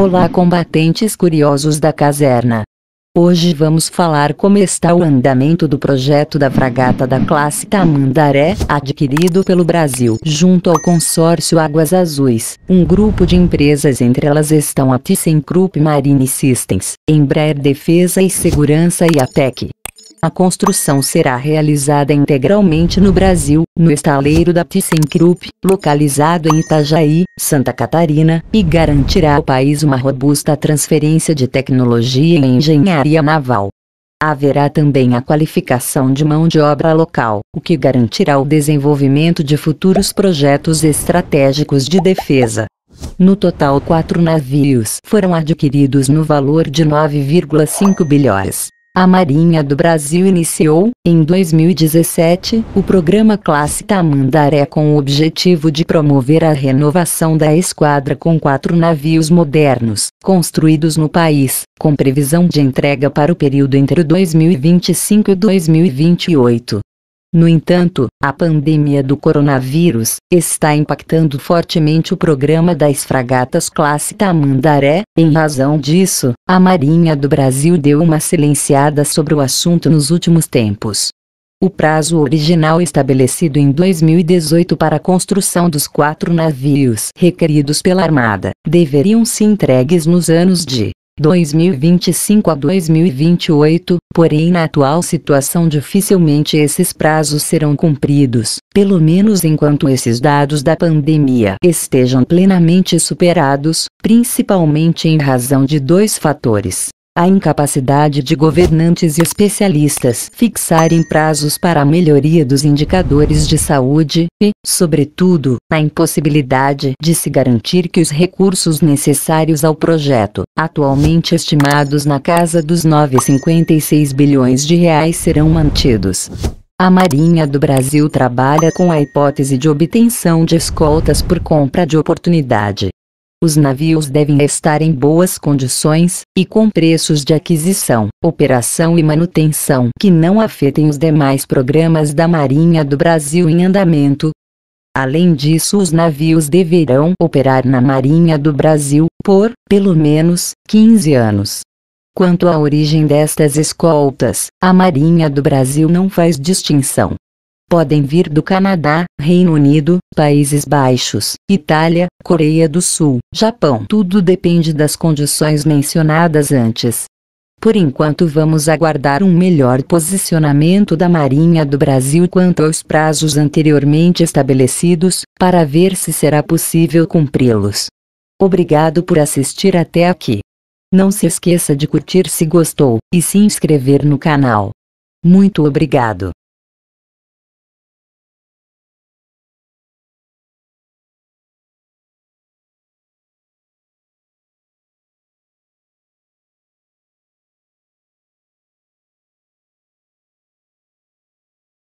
Olá combatentes curiosos da caserna. Hoje vamos falar como está o andamento do projeto da fragata da classe Tamandaré, adquirido pelo Brasil junto ao consórcio Águas Azuis. Um grupo de empresas entre elas estão a ThyssenKrupp Marine Systems, Embraer Defesa e Segurança e a TEC. A construção será realizada integralmente no Brasil, no estaleiro da ThyssenKrupp, localizado em Itajaí, Santa Catarina, e garantirá ao país uma robusta transferência de tecnologia em engenharia naval. Haverá também a qualificação de mão de obra local, o que garantirá o desenvolvimento de futuros projetos estratégicos de defesa. No total, quatro navios foram adquiridos no valor de 9,5 bilhões. A Marinha do Brasil iniciou, em 2017, o programa Classe Tamandaré com o objetivo de promover a renovação da esquadra com quatro navios modernos, construídos no país, com previsão de entrega para o período entre 2025 e 2028. No entanto, a pandemia do coronavírus está impactando fortemente o programa das fragatas classe Tamandaré. Em razão disso, a Marinha do Brasil deu uma silenciada sobre o assunto nos últimos tempos. O prazo original estabelecido em 2018 para a construção dos quatro navios requeridos pela Armada deveriam ser entregues nos anos de 2025 a 2028, porém na atual situação dificilmente esses prazos serão cumpridos, pelo menos enquanto esses dados da pandemia estejam plenamente superados, principalmente em razão de dois fatores a incapacidade de governantes e especialistas fixarem prazos para a melhoria dos indicadores de saúde e, sobretudo, a impossibilidade de se garantir que os recursos necessários ao projeto, atualmente estimados na casa dos 9,56 bilhões de reais, serão mantidos. A Marinha do Brasil trabalha com a hipótese de obtenção de escoltas por compra de oportunidade, os navios devem estar em boas condições, e com preços de aquisição, operação e manutenção que não afetem os demais programas da Marinha do Brasil em andamento. Além disso, os navios deverão operar na Marinha do Brasil por, pelo menos, 15 anos. Quanto à origem destas escoltas, a Marinha do Brasil não faz distinção podem vir do Canadá, Reino Unido, Países Baixos, Itália, Coreia do Sul, Japão. Tudo depende das condições mencionadas antes. Por enquanto vamos aguardar um melhor posicionamento da Marinha do Brasil quanto aos prazos anteriormente estabelecidos, para ver se será possível cumpri-los. Obrigado por assistir até aqui. Não se esqueça de curtir se gostou e se inscrever no canal. Muito obrigado.